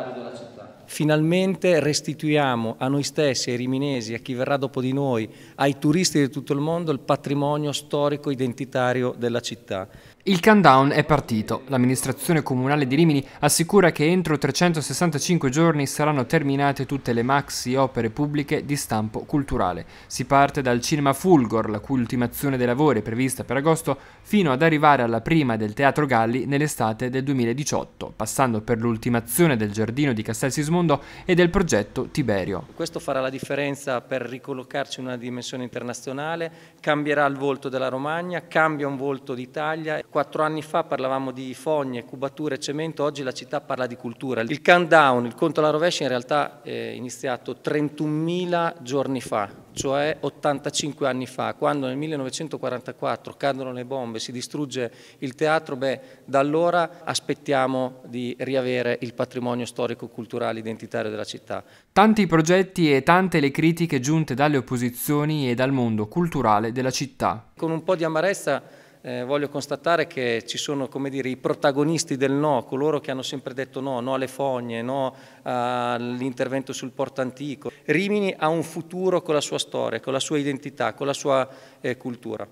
sanitario della città. Finalmente restituiamo a noi stessi, ai riminesi, a chi verrà dopo di noi, ai turisti di tutto il mondo il patrimonio storico identitario della città. Il countdown è partito. L'amministrazione comunale di Rimini assicura che entro 365 giorni saranno terminate tutte le maxi opere pubbliche di stampo culturale. Si parte dal cinema Fulgor, la cui ultimazione dei lavori è prevista per agosto, fino ad arrivare alla prima del Teatro Galli nell'estate del 2018, passando per l'ultimazione del Gerardo giardino di Castel Sismondo e del progetto Tiberio. Questo farà la differenza per ricollocarci in una dimensione internazionale, cambierà il volto della Romagna, cambia un volto d'Italia. Quattro anni fa parlavamo di fogne, cubature, cemento, oggi la città parla di cultura. Il countdown, il conto alla rovescia in realtà è iniziato 31.000 giorni fa, cioè 85 anni fa, quando nel 1944 cadono le bombe, si distrugge il teatro, beh, da allora aspettiamo di riavere il patrimonio storico-culturale identitario della città. Tanti i progetti e tante le critiche giunte dalle opposizioni e dal mondo culturale della città. Con un po' di amarezza eh, voglio constatare che ci sono dire, i protagonisti del no, coloro che hanno sempre detto no, no alle fogne, no all'intervento sul porto antico. Rimini ha un futuro con la sua storia, con la sua identità, con la sua eh, cultura.